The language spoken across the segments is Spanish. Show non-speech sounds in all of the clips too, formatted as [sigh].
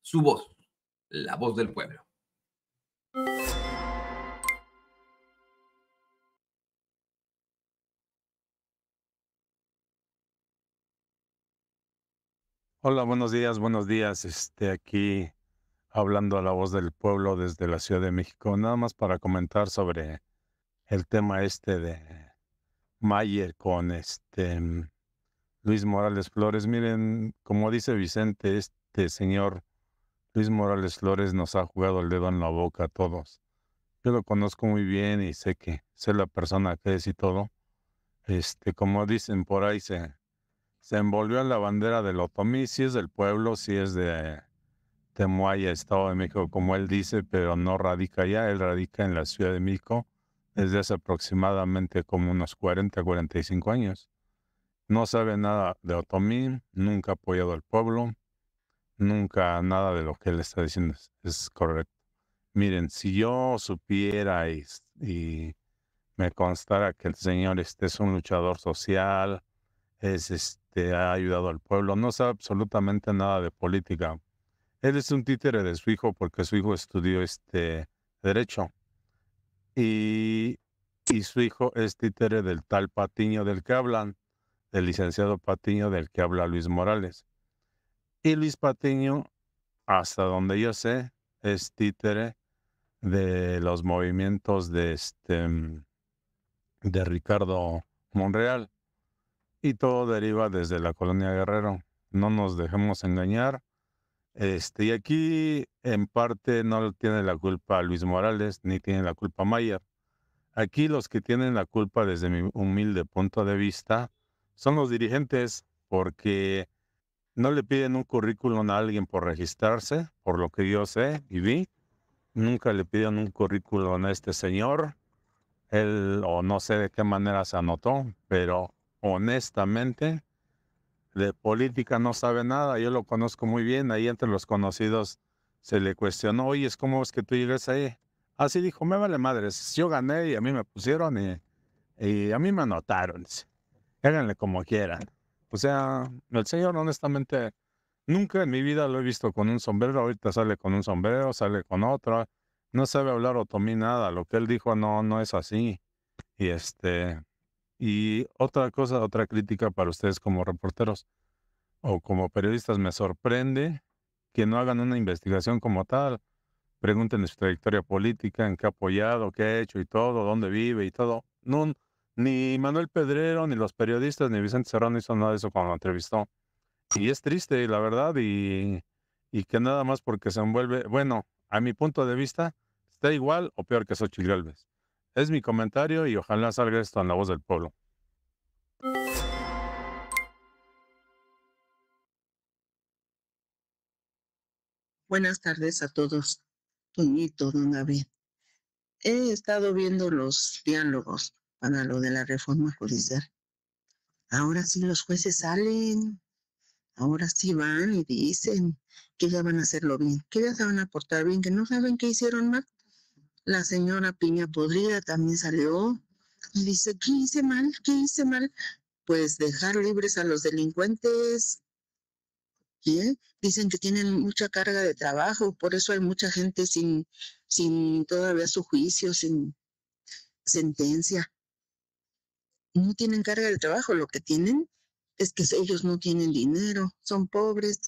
Su voz, la voz del pueblo. Hola, buenos días, buenos días. Este aquí hablando a la voz del pueblo desde la Ciudad de México, nada más para comentar sobre el tema este de Mayer con este Luis Morales Flores. Miren, como dice Vicente, este señor Luis Morales Flores nos ha jugado el dedo en la boca a todos. Yo lo conozco muy bien y sé que sé la persona que es y todo. Este, como dicen por ahí, se, se envolvió en la bandera del Otomí, si es del pueblo, si es de Temuaya, Estado de México, como él dice, pero no radica allá, él radica en la Ciudad de México desde hace aproximadamente como unos 40, 45 años. No sabe nada de Otomí, nunca ha apoyado al pueblo, nunca nada de lo que él está diciendo es, correcto. Miren, si yo supiera y, me constara que el señor este, es un luchador social, es este ha ayudado al pueblo, no sabe absolutamente nada de política. Él es un títere de su hijo porque su hijo estudió este derecho. Y, y su hijo es títere del tal Patiño del que hablan del licenciado Patiño del que habla Luis Morales. Y Luis Patiño, hasta donde yo sé, es títere de los movimientos de, este, mm, de Ricardo Monreal. Y todo deriva desde la colonia Guerrero. No nos dejemos engañar. Este, y aquí, en parte, no tiene la culpa Luis Morales ni tiene la culpa Mayer. Aquí los que tienen la culpa, desde mi humilde punto de vista, son los dirigentes porque no le piden un currículum a alguien por registrarse, por lo que yo sé y vi. Nunca le piden un currículum a este señor. Él, o no sé de qué manera se anotó, pero honestamente, de política no sabe nada. Yo lo conozco muy bien. Ahí entre los conocidos se le cuestionó, oye, ¿cómo es que tú llegas ahí? Así dijo, me vale madres, yo gané y a mí me pusieron y, y a mí me anotaron. Háganle como quieran. O sea, el señor honestamente, nunca en mi vida lo he visto con un sombrero, ahorita sale con un sombrero, sale con otro, no sabe hablar o otomí nada, lo que él dijo no, no es así. Y este, y otra cosa, otra crítica para ustedes como reporteros o como periodistas, me sorprende que no hagan una investigación como tal. Pregunten su trayectoria política, en qué ha apoyado, qué ha hecho y todo, dónde vive y todo. No, ni Manuel Pedrero, ni los periodistas, ni Vicente Serrano hizo nada de eso cuando lo entrevistó. Y es triste, la verdad, y, que nada más porque se envuelve, bueno, a mi punto de vista, está igual o peor que Xochitl Galvez. Es mi comentario y ojalá salga esto en la voz del pueblo. Buenas tardes a todos, Toñito, don David. He estado viendo los diálogos para lo de la reforma judicial. Ahora sí los jueces salen, ahora sí van y dicen que ya van a hacerlo bien, que ya se van a portar bien, que no saben qué hicieron mal. La señora Piña Podrida también salió y dice, ¿qué hice mal? ¿Qué hice mal? Pues dejar libres a los delincuentes. Dicen que tienen mucha carga de trabajo, por eso hay mucha gente sin, sin todavía su juicio, sin sentencia no tienen carga de trabajo, lo que tienen es que ellos no tienen dinero, son pobres,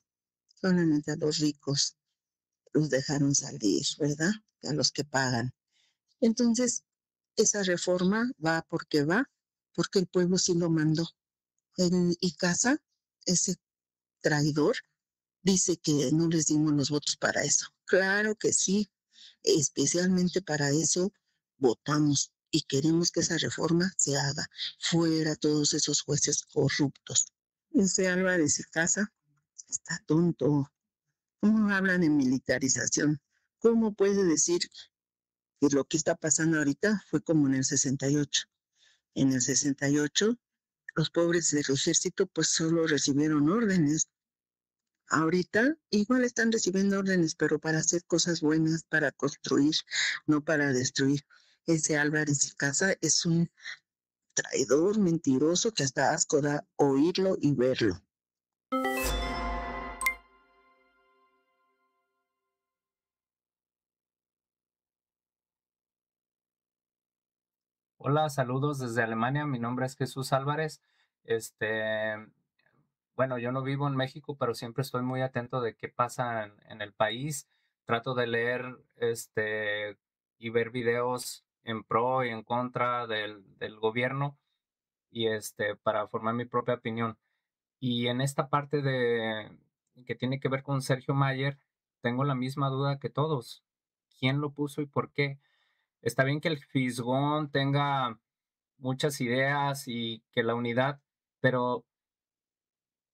solamente a los ricos los dejaron salir, ¿verdad? A los que pagan. Entonces, esa reforma va porque va, porque el pueblo sí lo mandó. Y casa, ese traidor, dice que no les dimos los votos para eso. Claro que sí, especialmente para eso votamos y queremos que esa reforma se haga fuera todos esos jueces corruptos. Ese Álvarez y Casa está tonto. ¿Cómo hablan de militarización? ¿Cómo puede decir que lo que está pasando ahorita fue como en el 68? En el 68, los pobres del ejército pues solo recibieron órdenes. Ahorita igual están recibiendo órdenes, pero para hacer cosas buenas, para construir, no para destruir ese Álvarez y Casa es un traidor, mentiroso, que hasta asco da oírlo y verlo. Hola, saludos desde Alemania. Mi nombre es Jesús Álvarez. Este, bueno, yo no vivo en México, pero siempre estoy muy atento de qué pasa en, el país. Trato de leer este, y ver videos en pro y en contra del, gobierno y este, para formar mi propia opinión. Y en esta parte de, que tiene que ver con Sergio Mayer, tengo la misma duda que todos. ¿Quién lo puso y por qué? Está bien que el Fisgón tenga muchas ideas y que la unidad, pero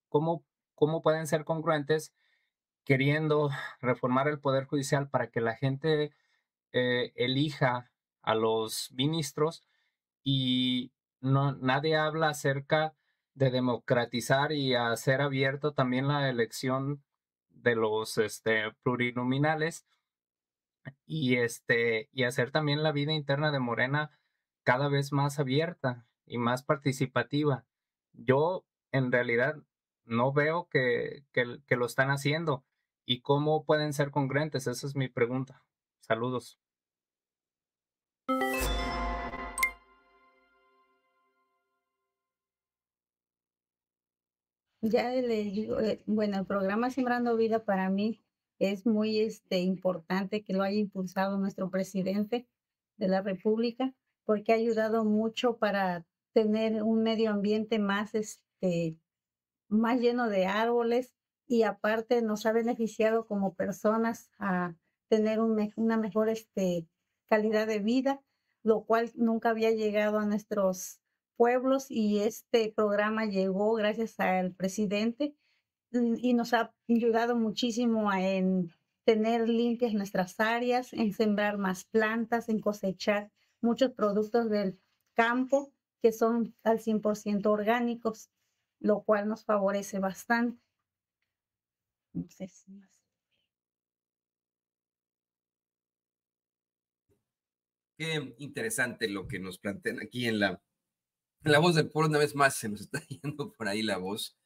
¿cómo, cómo pueden ser congruentes queriendo reformar el Poder Judicial para que la gente eh, elija a los ministros y no, nadie habla acerca de democratizar y hacer abierto también la elección de los este, plurinominales y, este, y hacer también la vida interna de Morena cada vez más abierta y más participativa. Yo en realidad no veo que, que, que lo están haciendo y cómo pueden ser congruentes, esa es mi pregunta. Saludos. Ya le digo, eh, bueno, el programa Sembrando Vida para mí es muy este, importante que lo haya impulsado nuestro presidente de la República, porque ha ayudado mucho para tener un medio ambiente más, este, más lleno de árboles y aparte nos ha beneficiado como personas a tener una mejor este, calidad de vida, lo cual nunca había llegado a nuestros pueblos y este programa llegó gracias al presidente mm, y nos ha ayudado muchísimo en tener limpias nuestras áreas, en sembrar más plantas, en cosechar muchos productos del campo que son al 100% orgánicos, lo cual nos favorece bastante. No sé si Qué interesante lo que nos plantean aquí en la, la voz del pueblo. Una vez más se nos [laughs] está yendo por ahí la voz.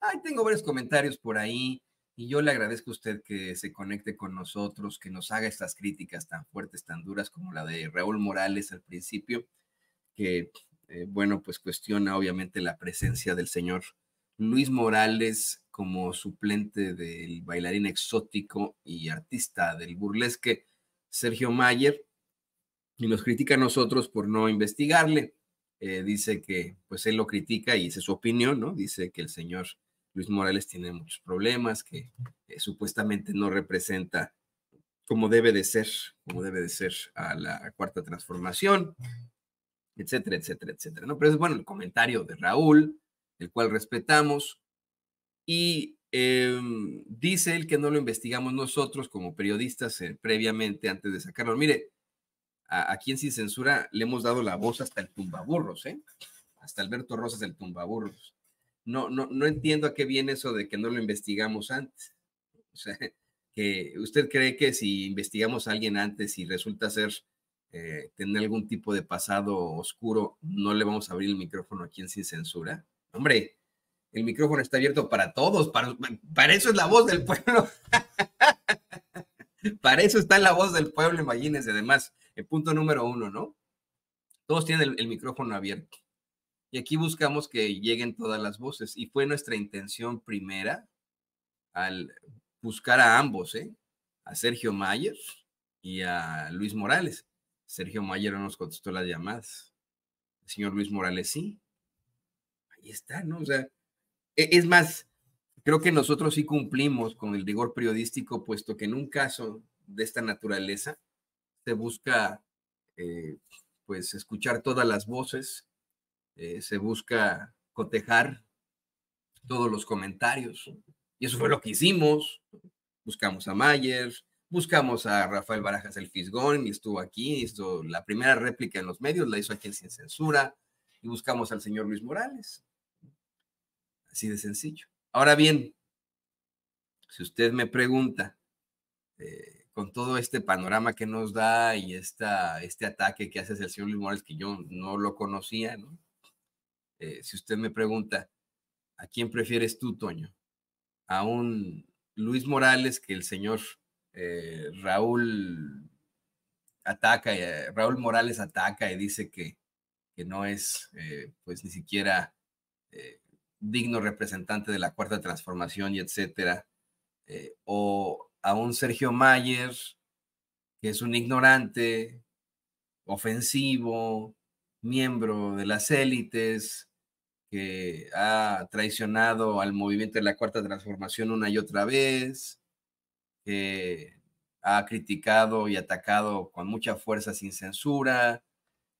Ay, tengo varios comentarios por ahí y yo le agradezco a usted que se conecte con nosotros, que nos haga estas críticas tan fuertes, tan duras como la de Raúl Morales al principio, que, eh, bueno, pues cuestiona obviamente la presencia del señor Luis Morales como suplente del bailarín exótico y artista del burlesque Sergio Mayer y nos critica a nosotros por no investigarle. Eh, dice que pues él lo critica y dice su opinión, ¿no? Dice que el señor Luis Morales tiene muchos problemas, que eh, supuestamente no representa como debe de ser, como debe de ser a la cuarta transformación, etcétera, etcétera, etcétera, ¿no? Pero es bueno el comentario de Raúl, el cual respetamos, y em, dice él que no lo investigamos nosotros como periodistas eh, previamente antes de sacarlo. Mire, a, en sin censura le hemos dado la voz hasta el tumbaburros, ¿eh? Hasta Alberto Rosas del tumbaburros. No, no, no entiendo a qué viene eso de que no lo investigamos antes. O sea, que usted cree que si investigamos a alguien antes y resulta ser eh, tener algún tipo de pasado oscuro, no le vamos a abrir el micrófono a quien sin censura. Hombre, el micrófono está abierto para todos, para, para eso es la voz del pueblo. [laughs] [laughs] Para eso está la voz del pueblo, imagínense, además, el punto número uno, ¿no? Todos tienen el, micrófono abierto. Y aquí buscamos que lleguen todas las voces. Y fue nuestra intención primera al buscar a ambos, ¿eh? A Sergio Mayer y a Luis Morales. Sergio Mayer no nos contestó las llamadas. El señor Luis Morales sí. Ahí está, ¿no? O sea, e, es más, Creo que nosotros sí cumplimos con el rigor periodístico, puesto que en un caso de esta naturaleza se busca eh, pues escuchar todas las voces, eh, se busca cotejar todos los comentarios. Y eso fue lo que hicimos. Buscamos a Mayer, buscamos a Rafael Barajas el Fisgón, y estuvo aquí, hizo la primera réplica en los medios, la hizo aquí Sin Censura, y buscamos al señor Luis Morales. Así de sencillo. Ahora bien, si usted me pregunta, eh, con todo este panorama que nos da y este ataque que hace el señor Luis Morales, que yo no lo conocía, eh, si usted me pregunta, ¿a quién prefieres tú, Toño? ¿A un Luis Morales que el señor eh, Raúl ataca, Raúl Morales ataca y dice que, que no es pues ni siquiera digno representante de la cuarta transformación y etcétera, eh, o a un Sergio Mayer, que es un ignorante, ofensivo, miembro de las élites, que ha traicionado al movimiento de la cuarta transformación una y otra vez, que ha criticado y atacado con mucha fuerza sin censura,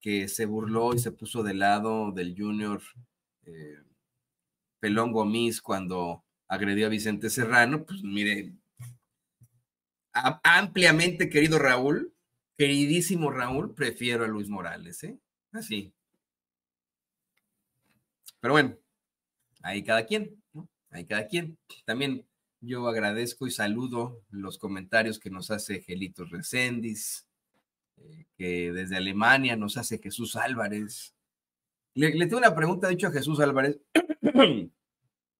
que se burló y se puso de lado del junior eh, Pelón Gomis cuando agredió a Vicente Serrano, pues mire, ampliamente querido Raúl, queridísimo Raúl, prefiero a Luis Morales, ¿eh? Así. Pero bueno, ahí cada quien, ¿no? Ahí cada quien. También yo agradezco y saludo los comentarios que nos hace Gelitos Recendis, eh, que desde Alemania nos hace Jesús Álvarez. Le, tengo una pregunta, dicho a Jesús Álvarez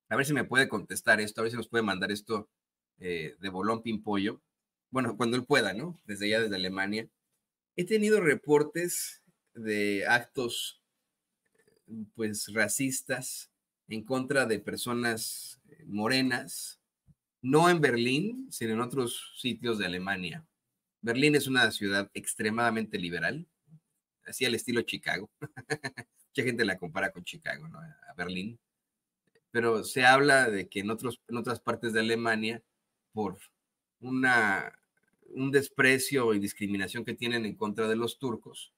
a ver si me puede contestar esto, a ver si nos puede mandar esto eh, de Bolón Pimpollo. Bueno, cuando él pueda, ¿no? Desde ya, desde Alemania. He tenido reportes de actos, pues, racistas en contra de personas eh, morenas, no en Berlín, sino en otros sitios de Alemania. Berlín es una ciudad extremadamente liberal, así al estilo Chicago. [laughs] Mucha gente la compara con Chicago, ¿no? A Berlín pero se habla de que en, otros, en otras partes de Alemania, por una, un desprecio y discriminación que tienen en contra de los turcos,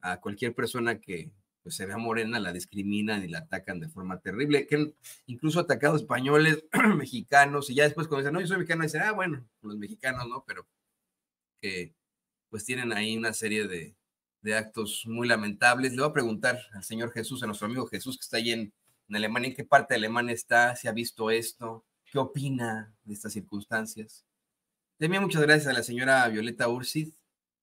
a cualquier persona que pues, se vea morena la discriminan y la atacan de forma terrible, que han incluso atacado españoles, [clears throat] mexicanos, y ya después cuando dicen, no, yo soy mexicano, dicen, ah, bueno, los mexicanos, ¿no? Pero que pues tienen ahí una serie de, de actos muy lamentables. Le voy a preguntar al Señor Jesús, a nuestro amigo Jesús que está ahí en en Alemania, en qué parte de Alemania está, ¿Se ha visto esto, qué opina de estas circunstancias. También muchas gracias a la señora Violeta Ursid.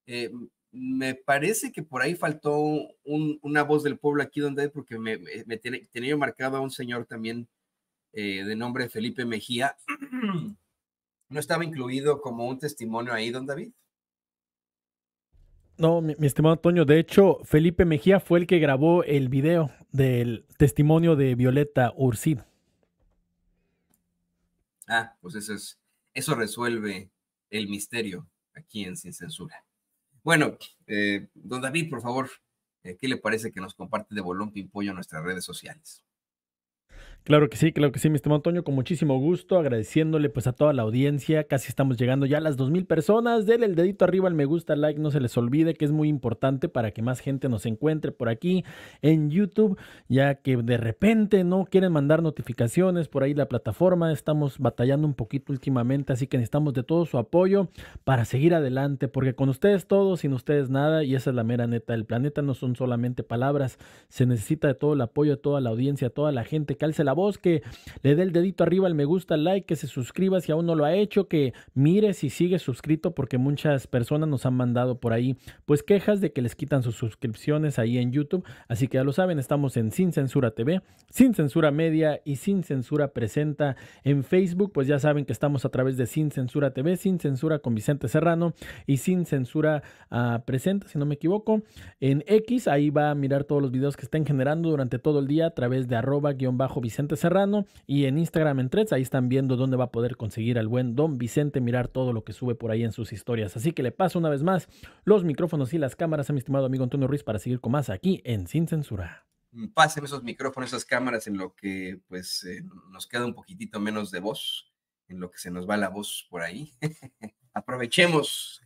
Eh, me parece que por ahí faltó una voz del pueblo aquí donde David, porque me, me tenía marcado a un señor también eh, de nombre Felipe Mejía. [clears throat] ¿No estaba incluido como un testimonio ahí, don David? No, mi, estimado Antonio, de hecho, Felipe Mejía fue el que grabó el video del testimonio de Violeta Ursino. Ah, pues eso es, eso resuelve el misterio aquí en Sin Censura. Bueno, eh, don David, por favor, eh, ¿qué le parece que nos comparte de Bolón Pimpollo en nuestras redes sociales? Claro que sí, claro que sí, mi estimado Antonio, con muchísimo gusto, agradeciéndole pues a toda la audiencia, casi estamos llegando ya a las 2.000 personas, denle el dedito arriba al me gusta, like, no se les olvide que es muy importante para que más gente nos encuentre por aquí en YouTube, ya que de repente no quieren mandar notificaciones por ahí la plataforma, estamos batallando un poquito últimamente, así que necesitamos de todo su apoyo para seguir adelante, porque con ustedes todo, sin ustedes nada, y esa es la mera neta, del planeta no son solamente palabras, se necesita de todo el apoyo, de toda la audiencia, toda la gente, calce la voz, que le dé el dedito arriba, el me gusta, el like, que se suscriba si aún no lo ha hecho, que mires y sigue suscrito, porque muchas personas nos han mandado por ahí, pues quejas de que les quitan sus suscripciones ahí en YouTube. Así que ya lo saben, estamos en Sin Censura TV, Sin Censura Media y Sin Censura Presenta en Facebook. Pues ya saben que estamos a través de Sin Censura TV, Sin Censura con Vicente Serrano y Sin Censura ah, Presenta, si no me equivoco. En X, ahí va a mirar todos los videos que estén generando durante todo el día a través de arroba guión bajo Vicente Serrano y en Instagram en Threads, ahí están viendo dónde va a poder conseguir al buen Don Vicente, mirar todo lo que sube por ahí en sus historias. Así que le paso una vez más los micrófonos y las cámaras a mi estimado amigo Antonio Ruiz para seguir con más aquí en Sin Censura. Pásenme esos micrófonos, esas cámaras en lo que pues eh, nos queda un poquitito menos de voz, en lo que se nos va la voz por ahí. [laughs] Aprovechemos